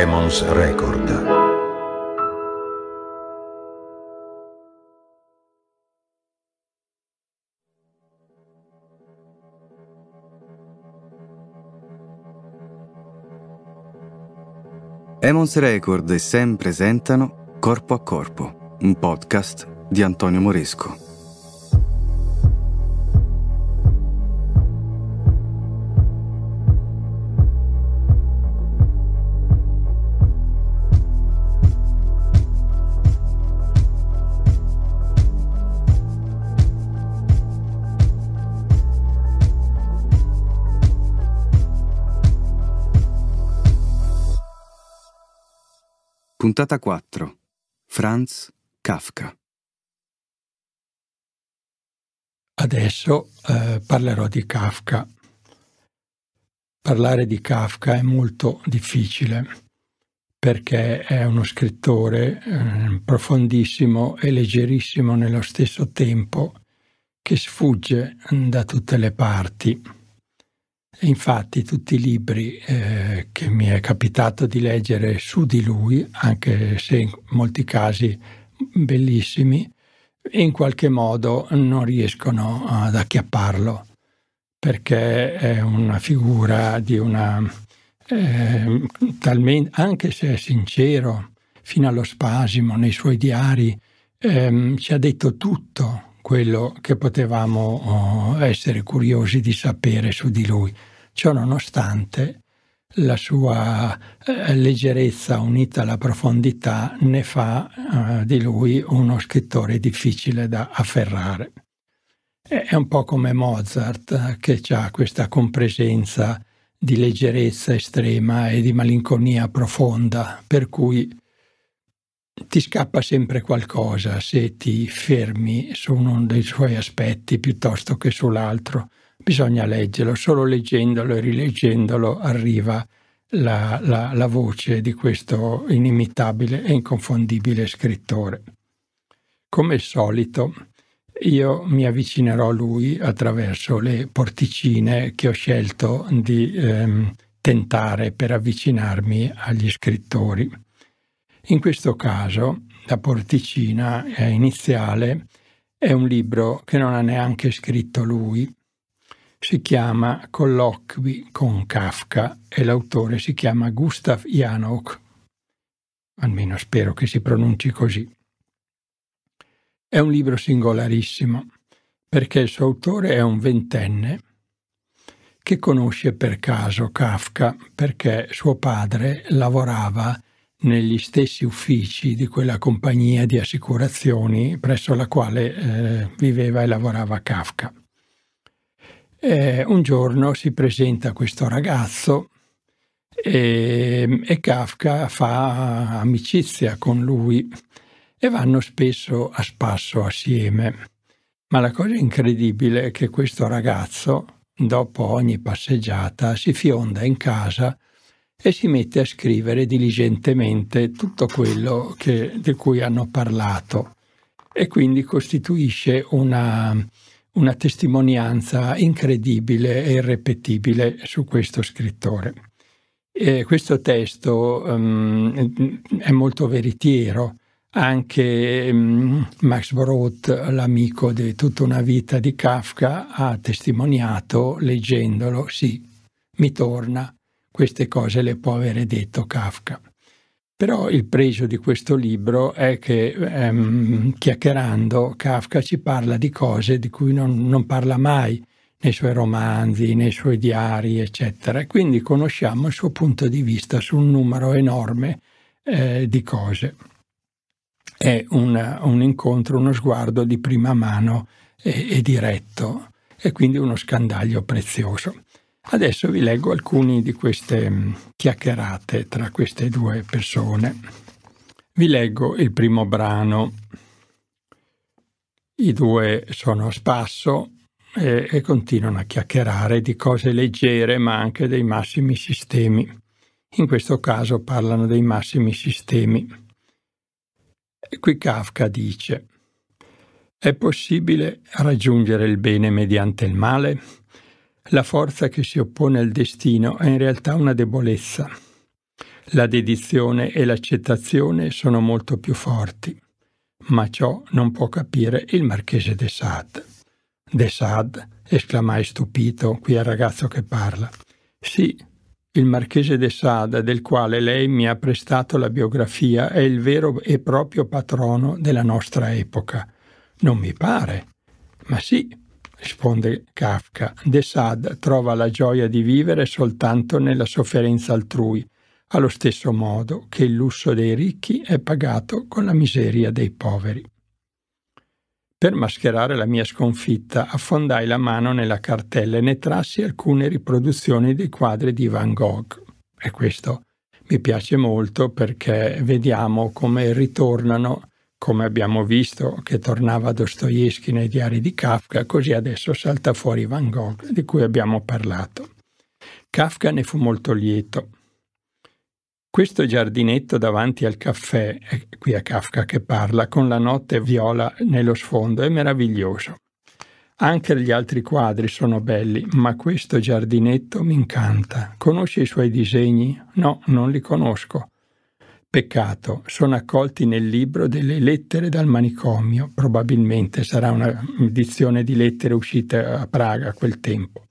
Emons Record. Emons Record e Sam presentano Corpo a Corpo, un podcast di Antonio Moresco. Puntata 4. Franz Kafka. Adesso eh, parlerò di Kafka. Parlare di Kafka è molto difficile perché è uno scrittore eh, profondissimo e leggerissimo nello stesso tempo che sfugge da tutte le parti. E infatti tutti i libri eh, che mi è capitato di leggere su di lui, anche se in molti casi bellissimi, in qualche modo non riescono ad acchiapparlo perché è una figura di una eh, talmente, anche se è sincero fino allo spasimo nei suoi diari, ehm, ci ha detto tutto quello che potevamo oh, essere curiosi di sapere su di lui. Ciononostante, la sua eh, leggerezza unita alla profondità ne fa eh, di lui uno scrittore difficile da afferrare. È un po' come Mozart eh, che ha questa compresenza di leggerezza estrema e di malinconia profonda, per cui ti scappa sempre qualcosa se ti fermi su uno dei suoi aspetti piuttosto che sull'altro bisogna leggerlo, solo leggendolo e rileggendolo arriva la, la, la voce di questo inimitabile e inconfondibile scrittore. Come al solito, io mi avvicinerò a lui attraverso le porticine che ho scelto di ehm, tentare per avvicinarmi agli scrittori. In questo caso, la porticina eh, iniziale è un libro che non ha neanche scritto lui, si chiama Colloqui con Kafka e l'autore si chiama Gustav Janok, almeno spero che si pronunci così. È un libro singolarissimo perché il suo autore è un ventenne che conosce per caso Kafka perché suo padre lavorava negli stessi uffici di quella compagnia di assicurazioni presso la quale eh, viveva e lavorava Kafka eh, un giorno si presenta questo ragazzo e, ehm, e, Kafka fa amicizia con lui e vanno spesso a spasso assieme. Ma la cosa incredibile è che questo ragazzo, dopo ogni passeggiata, si fionda in casa e si mette a scrivere diligentemente tutto quello che, di cui hanno parlato e quindi costituisce una, una testimonianza incredibile e irrepetibile su questo scrittore. E questo testo um, è molto veritiero, anche um, Max Brod, l'amico di tutta una vita di Kafka, ha testimoniato leggendolo, sì, mi torna, queste cose le può avere detto Kafka. Però il pregio di questo libro è che ehm, chiacchierando Kafka ci parla di cose di cui non, non parla mai nei suoi romanzi, nei suoi diari, eccetera. E quindi conosciamo il suo punto di vista su un numero enorme eh, di cose. È una, un incontro, uno sguardo di prima mano e, e diretto e quindi uno scandaglio prezioso. Adesso vi leggo alcune di queste mm, chiacchierate tra queste due persone. Vi leggo il primo brano. I due sono a spasso e, e continuano a chiacchierare di cose leggere ma anche dei massimi sistemi. In questo caso parlano dei massimi sistemi. E qui Kafka dice, è possibile raggiungere il bene mediante il male? La forza che si oppone al destino è in realtà una debolezza. La dedizione e l'accettazione sono molto più forti, ma ciò non può capire il marchese de Sade. De Sade, esclamai stupito qui al ragazzo che parla. Sì, il marchese de Sade, del quale lei mi ha prestato la biografia, è il vero e proprio patrono della nostra epoca. Non mi pare. Ma sì, risponde Kafka. De Sade trova la gioia di vivere soltanto nella sofferenza altrui, allo stesso modo che il lusso dei ricchi è pagato con la miseria dei poveri. Per mascherare la mia sconfitta affondai la mano nella cartella e ne trassi alcune riproduzioni dei quadri di Van Gogh. E questo mi piace molto perché vediamo come ritornano come abbiamo visto che tornava Dostoevsky nei diari di Kafka, così adesso salta fuori Van Gogh, di cui abbiamo parlato. Kafka ne fu molto lieto. Questo giardinetto davanti al caffè, qui è Kafka che parla, con la notte viola nello sfondo, è meraviglioso. Anche gli altri quadri sono belli, ma questo giardinetto mi incanta. Conosci i suoi disegni? No, non li conosco. Peccato, sono accolti nel libro delle lettere dal manicomio, probabilmente sarà una un'edizione di lettere uscita a Praga a quel tempo.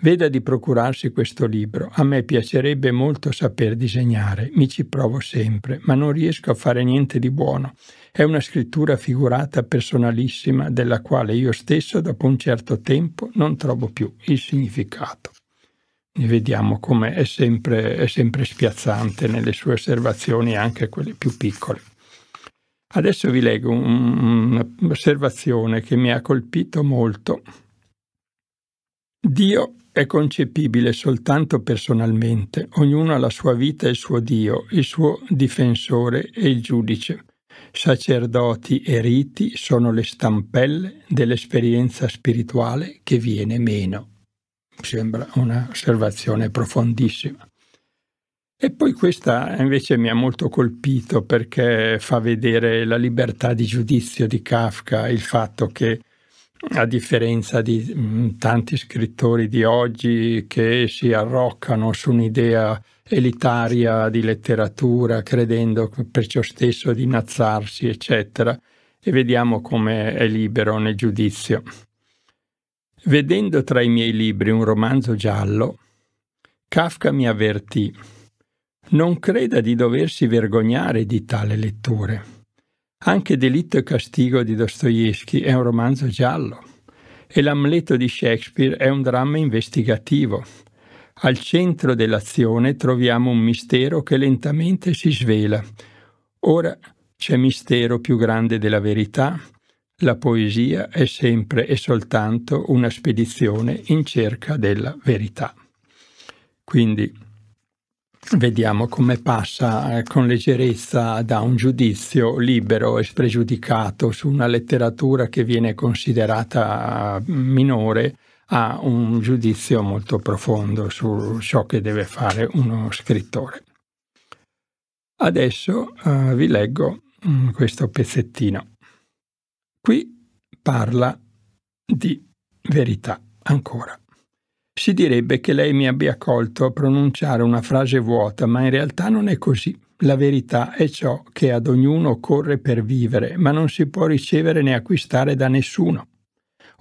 Veda di procurarsi questo libro, a me piacerebbe molto saper disegnare, mi ci provo sempre, ma non riesco a fare niente di buono. È una scrittura figurata personalissima della quale io stesso dopo un certo tempo non trovo più il significato e vediamo come è sempre, è sempre spiazzante nelle sue osservazioni, anche quelle più piccole. Adesso vi leggo un'osservazione che mi ha colpito molto. Dio è concepibile soltanto personalmente, ognuno ha la sua vita e il suo Dio, il suo difensore e il giudice. Sacerdoti e riti sono le stampelle dell'esperienza spirituale che viene meno. Sembra un'osservazione profondissima. E poi questa invece mi ha molto colpito perché fa vedere la libertà di giudizio di Kafka, il fatto che a differenza di mh, mm, tanti scrittori di oggi che si arroccano su un'idea elitaria di letteratura, credendo perciò stesso di innalzarsi, eccetera, e vediamo come è libero nel giudizio. Vedendo tra i miei libri un romanzo giallo, Kafka mi avvertì non creda di doversi vergognare di tale letture. Anche Delitto e Castigo di Dostoevsky è un romanzo giallo e l'Amleto di Shakespeare è un dramma investigativo. Al centro dell'azione troviamo un mistero che lentamente si svela. Ora c'è mistero più grande della verità la poesia è sempre e soltanto una spedizione in cerca della verità. Quindi vediamo come passa eh, con leggerezza da un giudizio libero e spregiudicato su una letteratura che viene considerata eh, minore a un giudizio molto profondo su ciò che deve fare uno scrittore. Adesso eh, vi leggo mm, questo pezzettino. Qui parla di verità ancora. Si direbbe che lei mi abbia colto a pronunciare una frase vuota, ma in realtà non è così. La verità è ciò che ad ognuno occorre per vivere, ma non si può ricevere né acquistare da nessuno.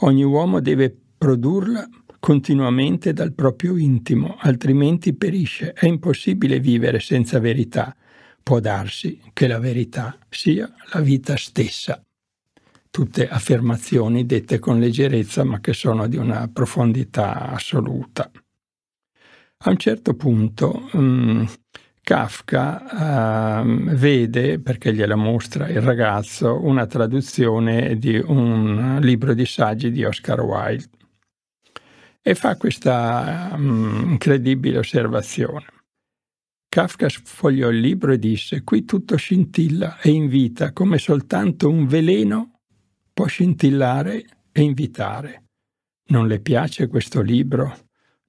Ogni uomo deve produrla continuamente dal proprio intimo, altrimenti perisce. È impossibile vivere senza verità. Può darsi che la verità sia la vita stessa tutte affermazioni dette con leggerezza ma che sono di una profondità assoluta. A un certo punto um, Kafka uh, vede, perché gliela mostra il ragazzo, una traduzione di un libro di saggi di Oscar Wilde e fa questa um, incredibile osservazione. Kafka sfogliò il libro e disse: Qui tutto scintilla e invita come soltanto un veleno può scintillare e invitare. Non le piace questo libro?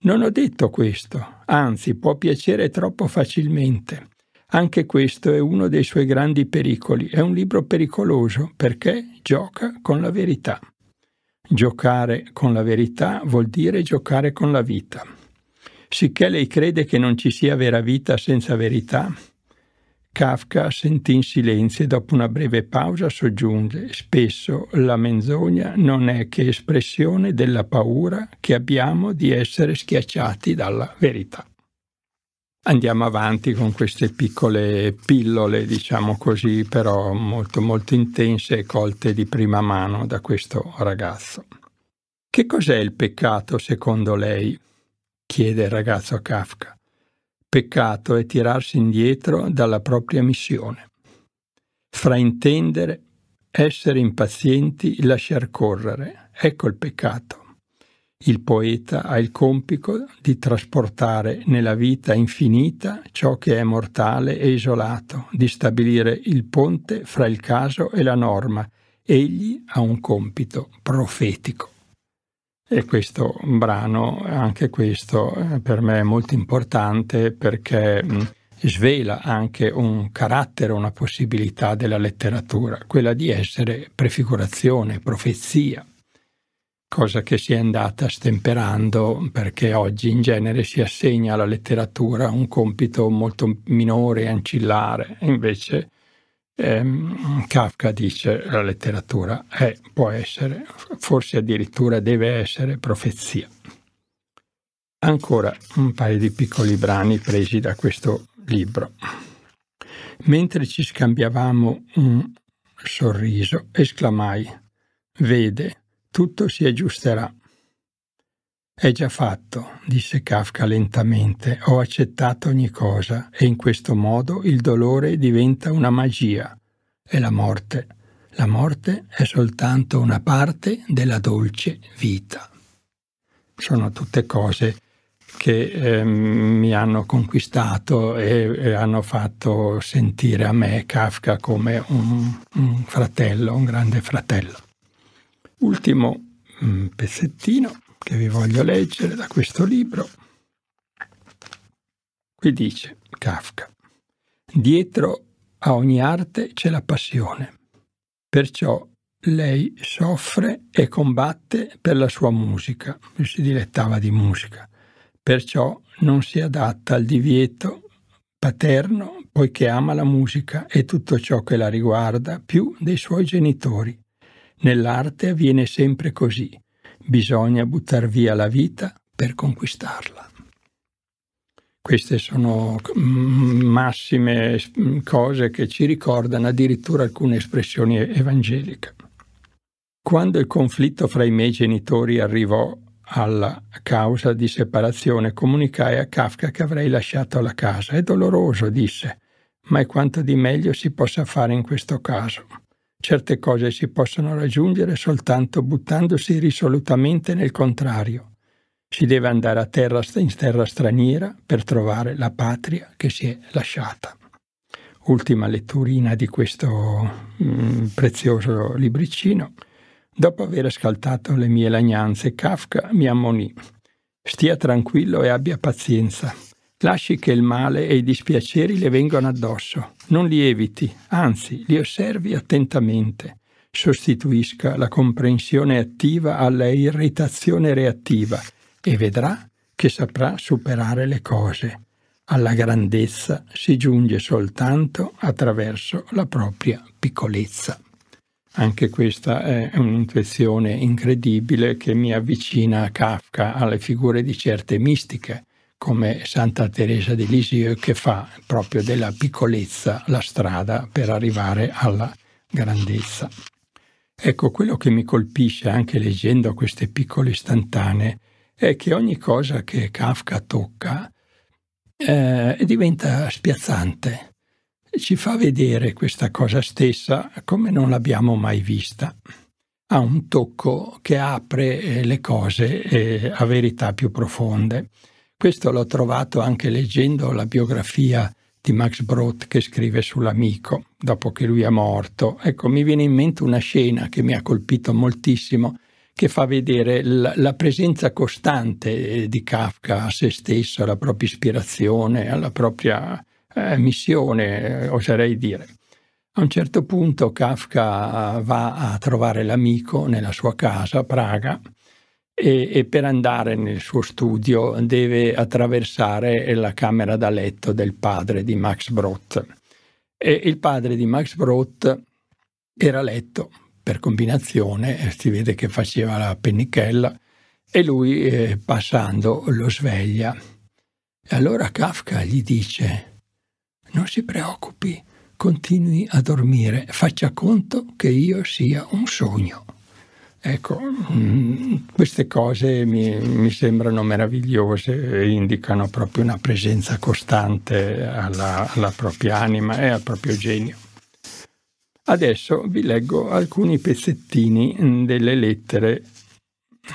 Non ho detto questo, anzi può piacere troppo facilmente. Anche questo è uno dei suoi grandi pericoli, è un libro pericoloso perché gioca con la verità. Giocare con la verità vuol dire giocare con la vita. Sicché lei crede che non ci sia vera vita senza verità, Kafka sentì in silenzio e dopo una breve pausa soggiunge spesso la menzogna non è che espressione della paura che abbiamo di essere schiacciati dalla verità. Andiamo avanti con queste piccole pillole, diciamo così, però molto molto intense e colte di prima mano da questo ragazzo. Che cos'è il peccato secondo lei? chiede il ragazzo a Kafka. Peccato è tirarsi indietro dalla propria missione. Fraintendere, essere impazienti, lasciar correre, ecco il peccato. Il poeta ha il compito di trasportare nella vita infinita ciò che è mortale e isolato, di stabilire il ponte fra il caso e la norma. Egli ha un compito profetico. E questo brano, anche questo eh, per me è molto importante perché mm, svela anche un carattere, una possibilità della letteratura, quella di essere prefigurazione, profezia, cosa che si è andata stemperando perché oggi in genere si assegna alla letteratura un compito molto minore, ancillare, invece ehm, Kafka dice la letteratura è, può essere, forse addirittura deve essere profezia. Ancora un paio di piccoli brani presi da questo libro. Mentre ci scambiavamo un sorriso, esclamai, vede, tutto si aggiusterà. È già fatto, disse Kafka lentamente, ho accettato ogni cosa e in questo modo il dolore diventa una magia. E la morte. La morte è soltanto una parte della dolce vita. Sono tutte cose che eh, mi hanno conquistato e, e, hanno fatto sentire a me Kafka come un, un fratello, un grande fratello. Ultimo mm, pezzettino che vi voglio leggere da questo libro. Qui dice Kafka, dietro a ogni arte c'è la passione, perciò lei soffre e combatte per la sua musica, si dilettava di musica, perciò non si adatta al divieto paterno poiché ama la musica e tutto ciò che la riguarda più dei suoi genitori. Nell'arte avviene sempre così, bisogna buttare via la vita per conquistarla. Queste sono mm, massime cose che ci ricordano addirittura alcune espressioni evangeliche. Quando il conflitto fra i miei genitori arrivò alla causa di separazione, comunicai a Kafka che avrei lasciato la casa. È doloroso, disse, ma è quanto di meglio si possa fare in questo caso. Certe cose si possono raggiungere soltanto buttandosi risolutamente nel contrario. Si deve andare a terra, in terra straniera per trovare la patria che si è lasciata. Ultima letturina di questo mm, prezioso libricino. Dopo aver scaltato le mie lagnanze, Kafka mi ammonì. Stia tranquillo e abbia pazienza. Lasci che il male e i dispiaceri le vengano addosso. Non li eviti, anzi, li osservi attentamente. Sostituisca la comprensione attiva alla irritazione reattiva e vedrà che saprà superare le cose. Alla grandezza si giunge soltanto attraverso la propria piccolezza. Anche questa è un'intuizione incredibile che mi avvicina a Kafka, alle figure di certe mistiche come Santa Teresa di Lisieux che fa proprio della piccolezza la strada per arrivare alla grandezza. Ecco, quello che mi colpisce anche leggendo queste piccole istantanee è che ogni cosa che Kafka tocca eh, diventa spiazzante, ci fa vedere questa cosa stessa come non l'abbiamo mai vista. Ha un tocco che apre eh, le cose eh, a verità più profonde. Questo l'ho trovato anche leggendo la biografia di Max Broth che scrive sull'amico dopo che lui è morto. Ecco, mi viene in mente una scena che mi ha colpito moltissimo che fa vedere la presenza costante eh, di Kafka a se stesso, alla propria ispirazione, alla propria eh, missione, eh, oserei dire. A un certo punto Kafka va a trovare l'amico nella sua casa a Praga e, e, per andare nel suo studio deve attraversare la camera da letto del padre di Max Brod. E il padre di Max Brod era a letto per combinazione, si vede che faceva la pennichella, e lui eh, passando lo sveglia. E allora Kafka gli dice, non si preoccupi, continui a dormire, faccia conto che io sia un sogno. Ecco, mm, queste cose mi, mi, sembrano meravigliose e indicano proprio una presenza costante alla, alla propria anima e al proprio genio. Adesso vi leggo alcuni pezzettini delle lettere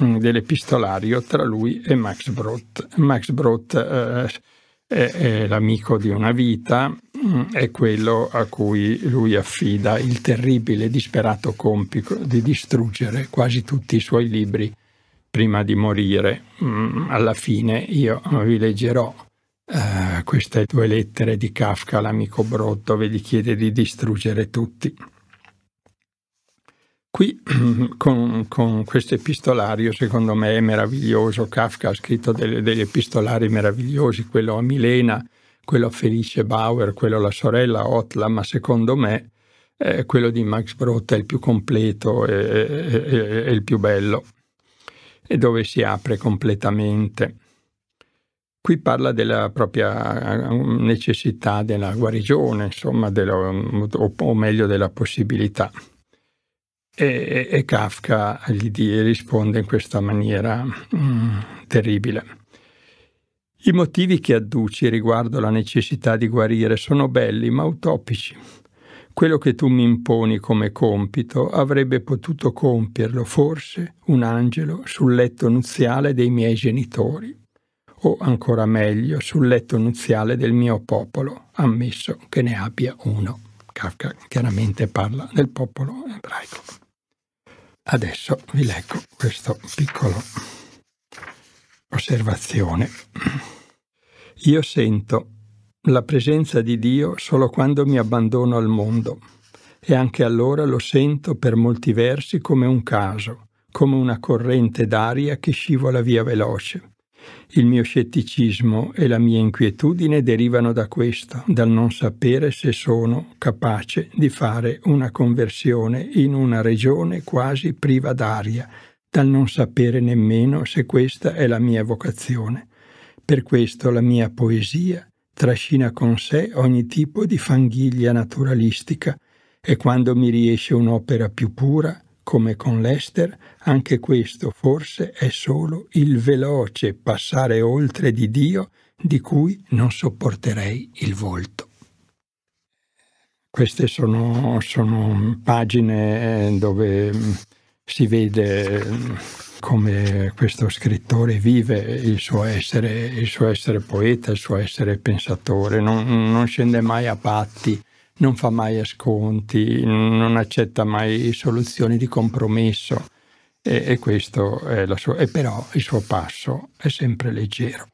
mm, dell'epistolario tra lui e Max Brod. Max Brod eh, è, l'amico di una vita, mm, è quello a cui lui affida il terribile e disperato compito di distruggere quasi tutti i suoi libri prima di morire. Mm, alla fine io vi leggerò eh, queste due lettere di Kafka all'amico Brotto, ve gli chiede di distruggere tutti. Qui con, con questo epistolario, secondo me è meraviglioso, Kafka ha scritto delle, degli epistolari meravigliosi, quello a Milena, quello a Felice Bauer, quello alla sorella Otla, ma secondo me eh, quello di Max Brot è il più completo e, e, e, e il più bello, e dove si apre completamente. Qui parla della propria um, necessità della guarigione, insomma, della, um, o, o meglio della possibilità. E, e Kafka gli risponde in questa maniera mm, terribile. I motivi che adduci riguardo la necessità di guarire sono belli ma utopici. Quello che tu mi imponi come compito avrebbe potuto compierlo forse un angelo sul letto nuziale dei miei genitori, o ancora meglio sul letto nuziale del mio popolo, ammesso che ne abbia uno. Kafka chiaramente parla del popolo ebraico. Adesso vi leggo questa piccola osservazione. Io sento la presenza di Dio solo quando mi abbandono al mondo e anche allora lo sento per molti versi come un caso, come una corrente d'aria che scivola via veloce. Il mio scetticismo e la mia inquietudine derivano da questo, dal non sapere se sono capace di fare una conversione in una regione quasi priva d'aria, dal non sapere nemmeno se questa è la mia vocazione. Per questo la mia poesia trascina con sé ogni tipo di fanghiglia naturalistica e quando mi riesce un'opera più pura, come con Lester, anche questo forse è solo il veloce passare oltre di Dio di cui non sopporterei il volto. Queste sono, sono pagine eh, dove mm, si vede mm, come questo scrittore vive il suo essere, il suo essere poeta, il suo essere pensatore, non, non, scende mai a patti non fa mai sconti, non accetta mai soluzioni di compromesso e, e questo è la sua, e però il suo passo è sempre leggero.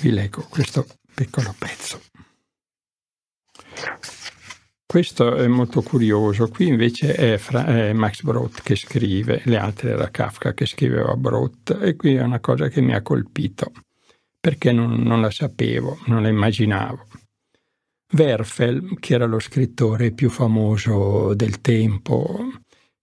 Vi leggo questo piccolo pezzo. Questo è molto curioso, qui invece è, fra, è Max Brod che scrive, le altre era Kafka che scriveva Brod e qui è una cosa che mi ha colpito perché non, non la sapevo, non la immaginavo Werfel, che era lo scrittore più famoso del tempo,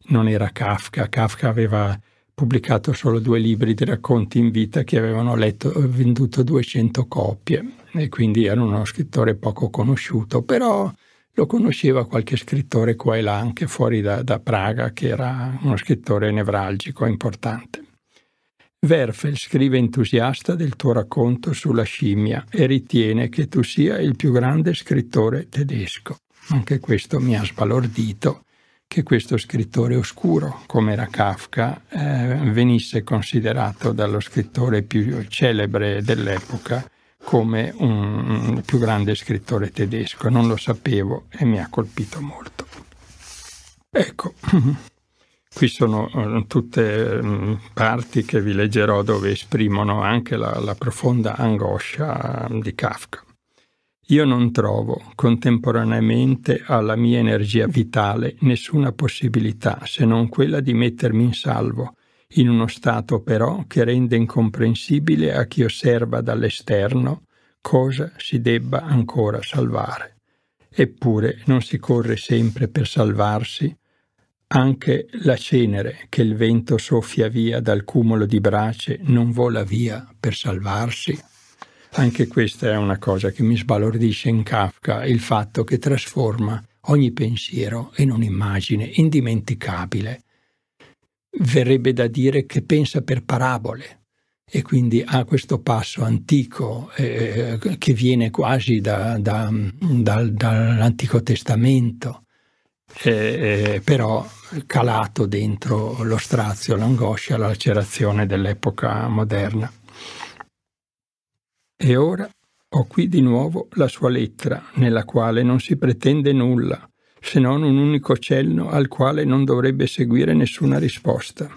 non era Kafka, Kafka aveva pubblicato solo due libri di racconti in vita che avevano letto, venduto 200 copie e quindi era uno scrittore poco conosciuto, però lo conosceva qualche scrittore qua e là, anche fuori da, da Praga, che era uno scrittore nevralgico importante. Werfel scrive entusiasta del tuo racconto sulla scimmia e ritiene che tu sia il più grande scrittore tedesco. Anche questo mi ha sbalordito che questo scrittore oscuro, come era Kafka, eh, venisse considerato dallo scrittore più celebre dell'epoca come un, un più grande scrittore tedesco. Non lo sapevo e mi ha colpito molto. Ecco. Qui sono eh, tutte mm, parti che vi leggerò dove esprimono anche la, la profonda angoscia mm, di Kafka. Io non trovo contemporaneamente alla mia energia vitale nessuna possibilità se non quella di mettermi in salvo, in uno stato però che rende incomprensibile a chi osserva dall'esterno cosa si debba ancora salvare. Eppure non si corre sempre per salvarsi, anche la cenere che il vento soffia via dal cumulo di brace non vola via per salvarsi. Anche questa è una cosa che mi sbalordisce in Kafka, il fatto che trasforma ogni pensiero in un'immagine indimenticabile. Verrebbe da dire che pensa per parabole e quindi ha questo passo antico eh, che viene quasi da, da, da, dall'Antico Testamento eh, eh, però calato dentro lo strazio, l'angoscia, la lacerazione dell'epoca moderna. E ora ho qui di nuovo la sua lettera, nella quale non si pretende nulla, se non un unico cenno al quale non dovrebbe seguire nessuna risposta.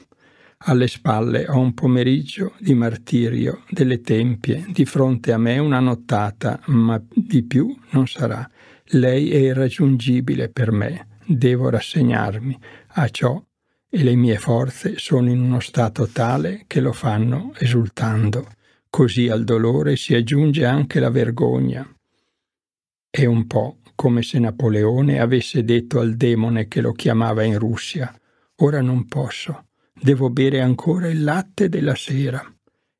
Alle spalle ho un pomeriggio di martirio delle tempie, di fronte a me una nottata, ma di più non sarà. Lei è irraggiungibile per me devo rassegnarmi a ciò e le mie forze sono in uno stato tale che lo fanno esultando. Così al dolore si aggiunge anche la vergogna. È un po' come se Napoleone avesse detto al demone che lo chiamava in Russia «Ora non posso, devo bere ancora il latte della sera».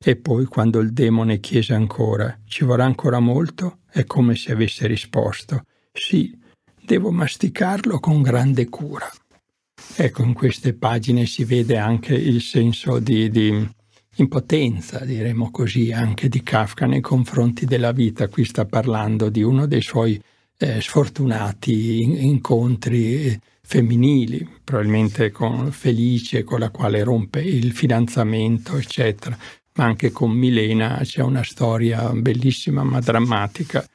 E poi quando il demone chiese ancora «Ci vorrà ancora molto?» è come se avesse risposto «Sì, devo masticarlo con grande cura. Ecco, in queste pagine si vede anche il senso di, di impotenza, diremmo così, anche di Kafka nei confronti della vita. Qui sta parlando di uno dei suoi eh, sfortunati incontri eh, femminili, probabilmente con Felice, con la quale rompe il fidanzamento, eccetera. Ma anche con Milena c'è una storia bellissima ma drammatica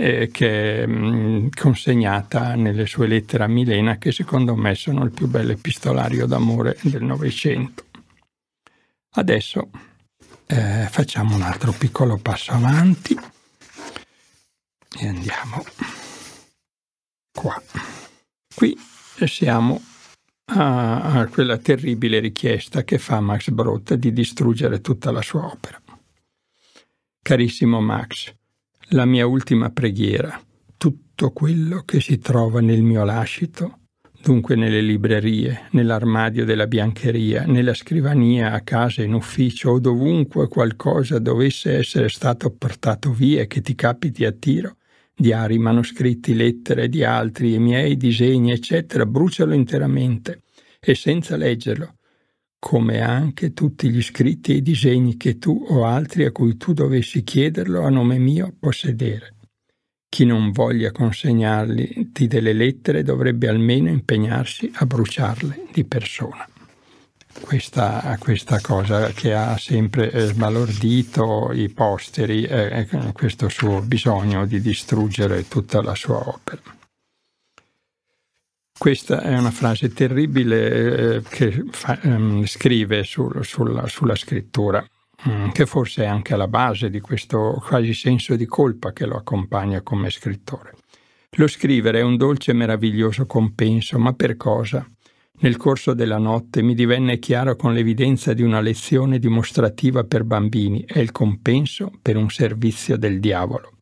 eh, che mh, mm, consegnata nelle sue lettere a Milena, che secondo me sono il più bel epistolario d'amore del Novecento. Adesso eh, facciamo un altro piccolo passo avanti e andiamo qua. Qui siamo a, a quella terribile richiesta che fa Max Brod di distruggere tutta la sua opera. Carissimo Max, la mia ultima preghiera, tutto quello che si trova nel mio lascito, dunque nelle librerie, nell'armadio della biancheria, nella scrivania, a casa, in ufficio o dovunque qualcosa dovesse essere stato portato via e che ti capiti a tiro, diari, manoscritti, lettere di altri, i miei disegni, eccetera, brucialo interamente e senza leggerlo, come anche tutti gli scritti e i disegni che tu o altri a cui tu dovessi chiederlo a nome mio possedere. Chi non voglia consegnarli di delle lettere dovrebbe almeno impegnarsi a bruciarle di persona. Questa, questa cosa che ha sempre eh, sbalordito i posteri, eh, questo suo bisogno di distruggere tutta la sua opera. Questa è una frase terribile eh, che fa, ehm, scrive su, sulla, sulla, scrittura, mh, mm, che forse è anche alla base di questo quasi senso di colpa che lo accompagna come scrittore. Lo scrivere è un dolce e meraviglioso compenso, ma per cosa? Nel corso della notte mi divenne chiaro con l'evidenza di una lezione dimostrativa per bambini, è il compenso per un servizio del diavolo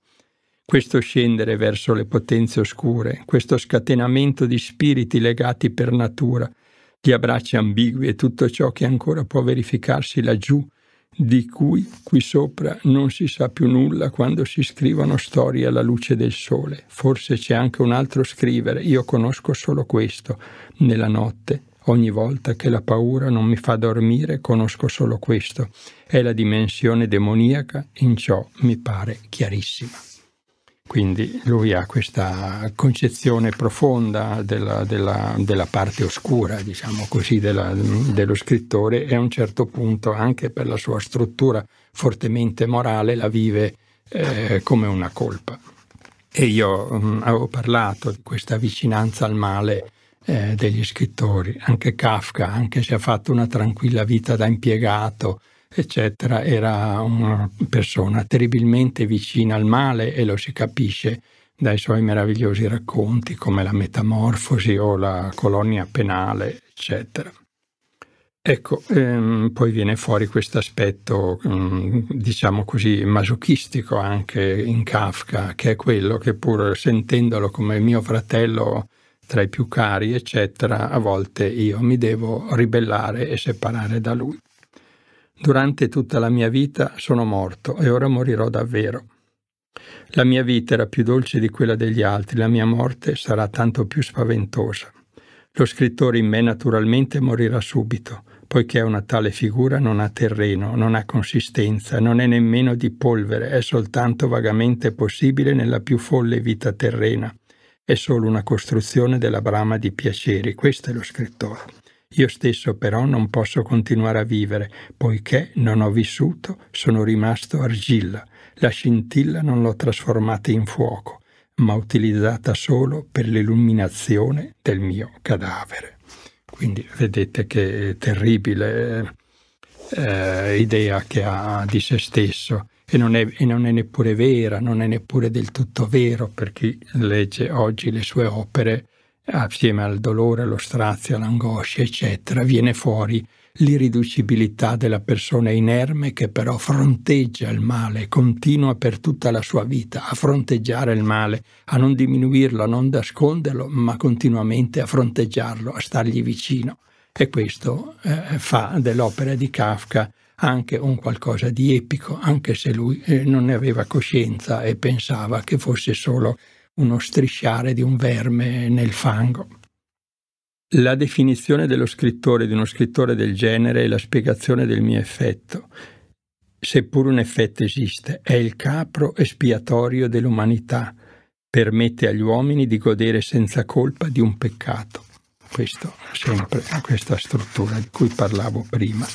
questo scendere verso le potenze oscure, questo scatenamento di spiriti legati per natura, gli abbracci ambigui e tutto ciò che ancora può verificarsi laggiù, di cui qui sopra non si sa più nulla quando si scrivono storie alla luce del sole. Forse c'è anche un altro scrivere, io conosco solo questo, nella notte. Ogni volta che la paura non mi fa dormire conosco solo questo. È la dimensione demoniaca, in ciò mi pare chiarissima. Quindi lui ha questa concezione profonda della, della, della parte oscura, diciamo così, della, dello scrittore e a un certo punto, anche per la sua struttura fortemente morale, la vive eh, come una colpa. E io mh, mm, avevo parlato di questa vicinanza al male eh, degli scrittori, anche Kafka, anche se ha fatto una tranquilla vita da impiegato, eccetera, era una persona terribilmente vicina al male e lo si capisce dai suoi meravigliosi racconti come la metamorfosi o la colonia penale, eccetera. Ecco, ehm, poi viene fuori questo aspetto, mm, diciamo così, masochistico anche in Kafka, che è quello che pur sentendolo come mio fratello tra i più cari, eccetera, a volte io mi devo ribellare e separare da lui. Durante tutta la mia vita sono morto e ora morirò davvero. La mia vita era più dolce di quella degli altri, la mia morte sarà tanto più spaventosa. Lo scrittore in me naturalmente morirà subito, poiché una tale figura non ha terreno, non ha consistenza, non è nemmeno di polvere, è soltanto vagamente possibile nella più folle vita terrena. È solo una costruzione della brama di piaceri, questo è lo scrittore. Io stesso però non posso continuare a vivere, poiché non ho vissuto, sono rimasto argilla. La scintilla non l'ho trasformata in fuoco, ma utilizzata solo per l'illuminazione del mio cadavere. Quindi vedete che terribile eh, idea che ha di se stesso. E non, è, e non, è, neppure vera, non è neppure del tutto vero per chi legge oggi le sue opere, assieme al dolore, allo strazio, all'angoscia, eccetera, viene fuori l'irriducibilità della persona inerme che però fronteggia il male, continua per tutta la sua vita a fronteggiare il male, a non diminuirlo, a non nasconderlo, ma continuamente a fronteggiarlo, a stargli vicino. E questo eh, fa dell'opera di Kafka anche un qualcosa di epico, anche se lui eh, non ne aveva coscienza e pensava che fosse solo uno strisciare di un verme nel fango. La definizione dello scrittore, di uno scrittore del genere, è la spiegazione del mio effetto. Seppur un effetto esiste, è il capro espiatorio dell'umanità, permette agli uomini di godere senza colpa di un peccato. Questo sempre questa struttura di cui parlavo prima.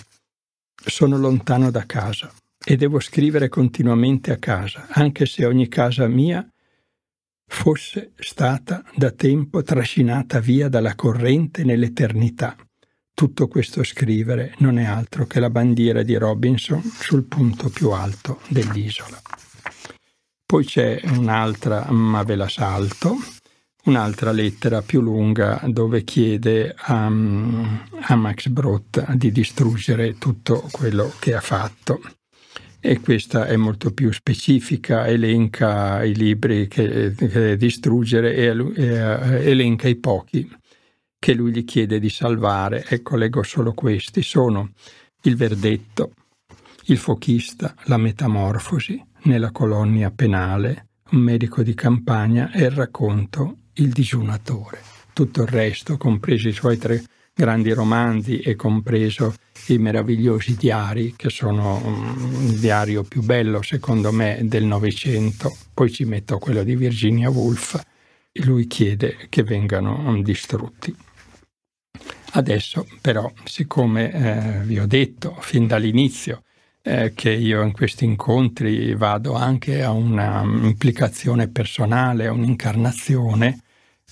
Sono lontano da casa e devo scrivere continuamente a casa, anche se ogni casa mia fosse stata da tempo trascinata via dalla corrente nell'eternità. Tutto questo scrivere non è altro che la bandiera di Robinson sul punto più alto dell'isola. Poi c'è un'altra, ma ve la salto, un'altra lettera più lunga dove chiede a, a Max Brott di distruggere tutto quello che ha fatto e questa è molto più specifica, elenca i libri che, eh, che distruggere e eh, elenca i pochi che lui gli chiede di salvare. Ecco, leggo solo questi. Sono Il verdetto, Il fochista, La metamorfosi, Nella colonia penale, Un medico di campagna e il racconto Il digiunatore. Tutto il resto, compresi i suoi tre grandi romanzi e compreso i meravigliosi diari, che sono mm, il diario più bello secondo me del Novecento, poi ci metto quello di Virginia Woolf, e lui chiede che vengano mm, distrutti. Adesso però, siccome eh, vi ho detto fin dall'inizio eh, che io in questi incontri vado anche a una mm, implicazione personale, a un'incarnazione,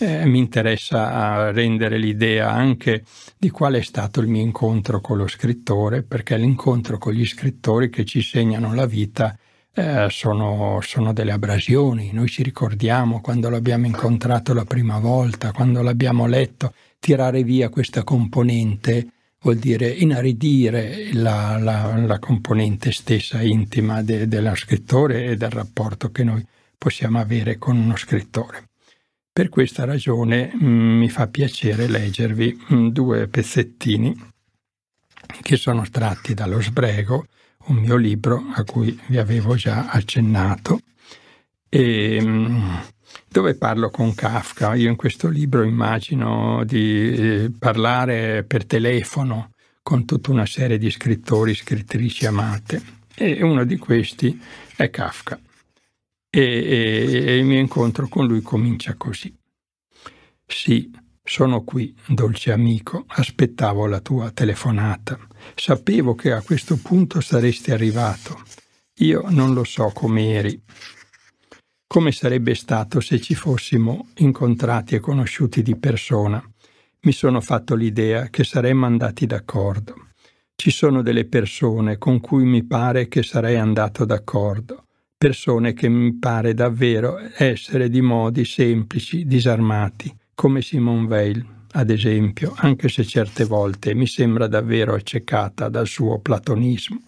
eh, mi interessa rendere l'idea anche di qual è stato il mio incontro con lo scrittore, perché l'incontro con gli scrittori che ci segnano la vita eh, sono, sono, delle abrasioni, noi ci ricordiamo quando l'abbiamo incontrato la prima volta, quando l'abbiamo letto, tirare via questa componente vuol dire inaridire la, la, la componente stessa intima de, dello scrittore e del rapporto che noi possiamo avere con uno scrittore. Per questa ragione mh, mm, mi fa piacere leggervi mh, mm, due pezzettini che sono tratti dallo Sbrego, un mio libro a cui vi avevo già accennato, e, mh, mm, dove parlo con Kafka. Io in questo libro immagino di eh, parlare per telefono con tutta una serie di scrittori, scrittrici amate, e uno di questi è Kafka e, e, e il mio incontro con lui comincia così. Sì, sono qui, dolce amico, aspettavo la tua telefonata. Sapevo che a questo punto saresti arrivato. Io non lo so come eri. Come sarebbe stato se ci fossimo incontrati e conosciuti di persona? Mi sono fatto l'idea che saremmo andati d'accordo. Ci sono delle persone con cui mi pare che sarei andato d'accordo persone che mi pare davvero essere di modi semplici, disarmati, come Simone Veil, ad esempio, anche se certe volte mi sembra davvero accecata dal suo platonismo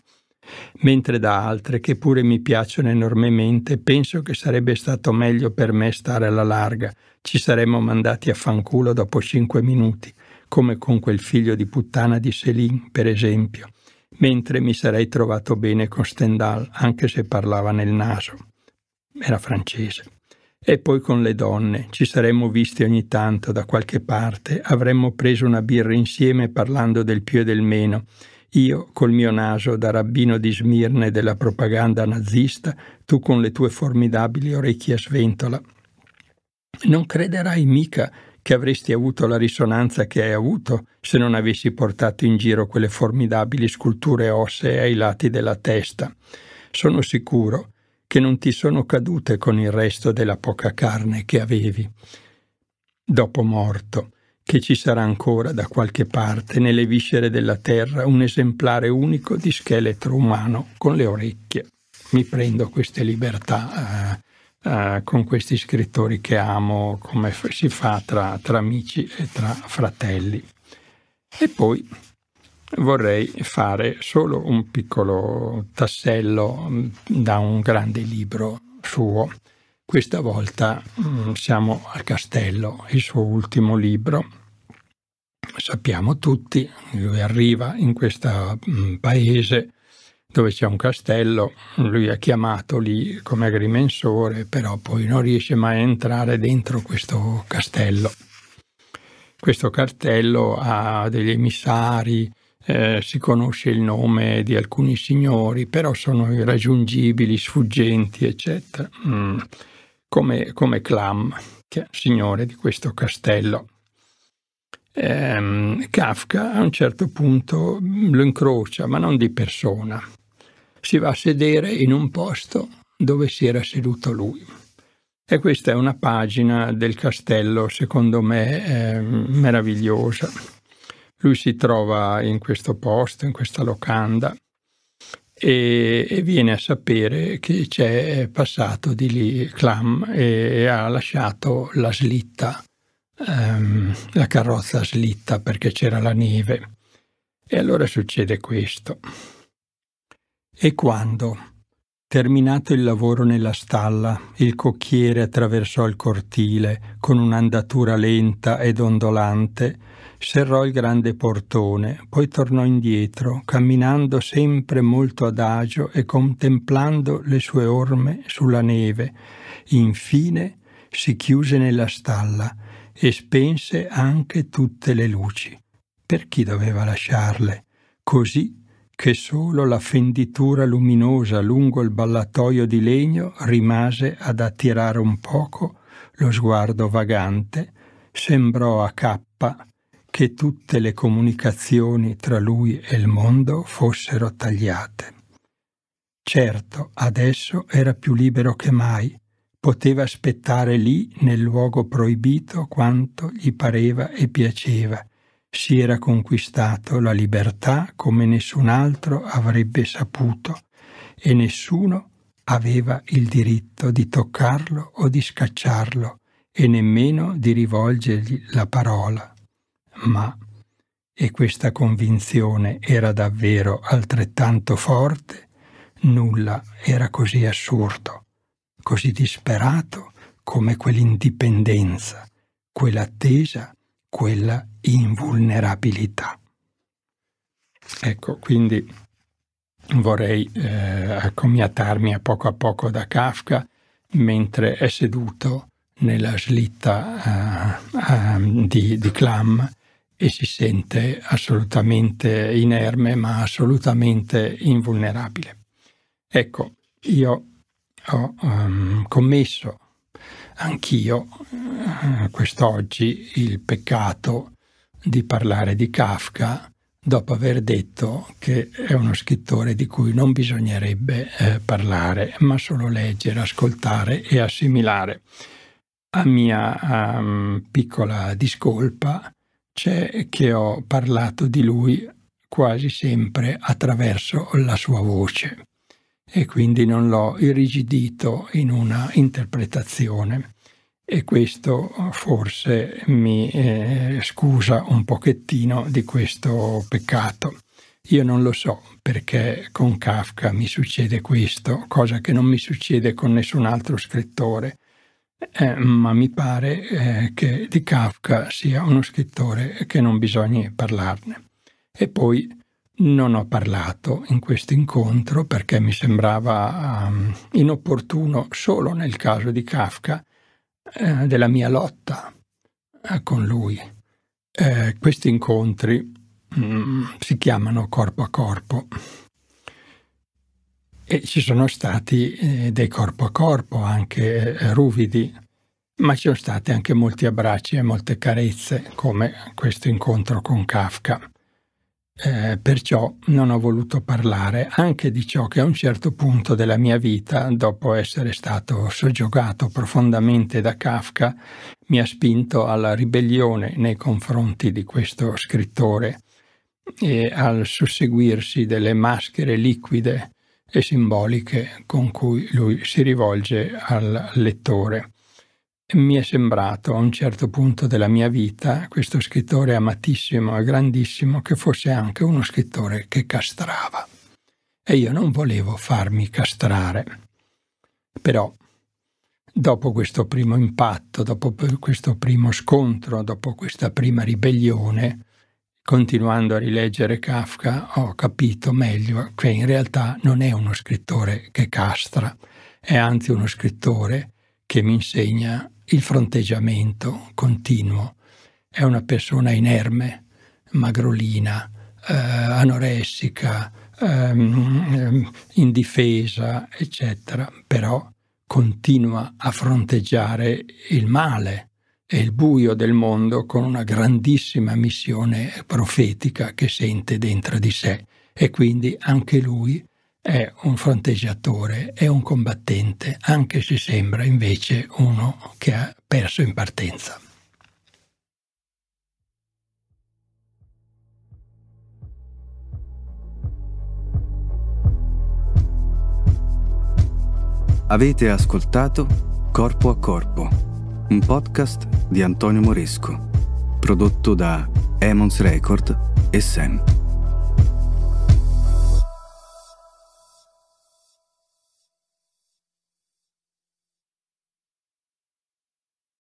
mentre da altre, che pure mi piacciono enormemente, penso che sarebbe stato meglio per me stare alla larga, ci saremmo mandati a fanculo dopo cinque minuti, come con quel figlio di puttana di Céline, per esempio, mentre mi sarei trovato bene con Stendhal, anche se parlava nel naso. Era francese. E poi con le donne, ci saremmo visti ogni tanto da qualche parte, avremmo preso una birra insieme parlando del più e del meno, io col mio naso da rabbino di Smirne della propaganda nazista, tu con le tue formidabili orecchie a sventola. Non crederai mica che avresti avuto la risonanza che hai avuto se non avessi portato in giro quelle formidabili sculture ossee ai lati della testa. Sono sicuro che non ti sono cadute con il resto della poca carne che avevi. Dopo morto, che ci sarà ancora da qualche parte nelle viscere della terra un esemplare unico di scheletro umano con le orecchie. Mi prendo queste libertà. Eh eh, con questi scrittori che amo, come f- si fa tra, tra amici e tra fratelli. E poi vorrei fare solo un piccolo tassello mm, da un grande libro suo. Questa volta mh, mm, siamo al castello, il suo ultimo libro. Sappiamo tutti, lui arriva in questo mh, mm, paese dove c'è un castello, lui è chiamato lì come agrimensore, però poi non riesce mai a entrare dentro questo castello. Questo castello ha degli emissari, eh, si conosce il nome di alcuni signori, però sono irraggiungibili, sfuggenti, eccetera, mm. come, come Clam, che è il signore di questo castello. Eh, Kafka a un certo punto lo incrocia, ma non di persona, si va a sedere in un posto dove si era seduto lui. E questa è una pagina del castello, secondo me, eh, meravigliosa. Lui si trova in questo posto, in questa locanda, e, e, viene a sapere che c'è passato di lì Clam e, e ha lasciato la slitta, ehm, la carrozza slitta perché c'era la neve. E allora succede questo. E quando, terminato il lavoro nella stalla, il cocchiere attraversò il cortile con un'andatura lenta ed ondolante, serrò il grande portone, poi tornò indietro, camminando sempre molto adagio e contemplando le sue orme sulla neve. Infine si chiuse nella stalla e spense anche tutte le luci. Per chi doveva lasciarle? Così che solo la fenditura luminosa lungo il ballatoio di legno rimase ad attirare un poco lo sguardo vagante, sembrò a cappa che tutte le comunicazioni tra lui e il mondo fossero tagliate. Certo, adesso era più libero che mai, poteva aspettare lì nel luogo proibito quanto gli pareva e piaceva, si era conquistato la libertà come nessun altro avrebbe saputo e nessuno aveva il diritto di toccarlo o di scacciarlo e nemmeno di rivolgergli la parola. Ma, e questa convinzione era davvero altrettanto forte, nulla era così assurdo, così disperato come quell'indipendenza, quell'attesa quella invulnerabilità. Ecco, quindi vorrei eh, accomiatarmi a poco a poco da Kafka mentre è seduto nella slitta uh, uh, di, di Clam e si sente assolutamente inerme ma assolutamente invulnerabile. Ecco, io ho um, commesso anch'io eh, quest'oggi il peccato di parlare di Kafka dopo aver detto che è uno scrittore di cui non bisognerebbe eh, parlare, ma solo leggere, ascoltare e assimilare. A mia um, piccola discolpa c'è che ho parlato di lui quasi sempre attraverso la sua voce e quindi non l'ho irrigidito in una interpretazione e questo eh, forse mi eh, scusa un pochettino di questo peccato. Io non lo so perché con Kafka mi succede questo, cosa che non mi succede con nessun altro scrittore, eh, ma mi pare eh, che di Kafka sia uno scrittore che non bisogna parlarne. E poi non ho parlato in questo incontro perché mi sembrava um, inopportuno solo nel caso di Kafka eh, della mia lotta eh, con lui. Eh, questi incontri mm, si chiamano corpo a corpo e ci sono stati eh, dei corpo a corpo anche eh, ruvidi, ma ci sono stati anche molti abbracci e molte carezze come questo incontro con Kafka. Eh, perciò non ho voluto parlare anche di ciò che a un certo punto della mia vita, dopo essere stato soggiogato profondamente da Kafka, mi ha spinto alla ribellione nei confronti di questo scrittore e al susseguirsi delle maschere liquide e simboliche con cui lui si rivolge al lettore mi è sembrato a un certo punto della mia vita questo scrittore amatissimo e grandissimo che fosse anche uno scrittore che castrava. E io non volevo farmi castrare. Però dopo questo primo impatto, dopo questo primo scontro, dopo questa prima ribellione, continuando a rileggere Kafka ho capito meglio che in realtà non è uno scrittore che castra, è anzi uno scrittore che mi insegna il fronteggiamento continuo. È una persona inerme, magrolina, eh, anoressica, ehm, ehm, indifesa, eccetera, però continua a fronteggiare il male e il buio del mondo con una grandissima missione profetica che sente dentro di sé e quindi anche lui è un fronteggiatore, è un combattente, anche se sembra invece uno che ha perso in partenza. Avete ascoltato Corpo a Corpo, un podcast di Antonio Moresco, prodotto da Emons Record e Sam.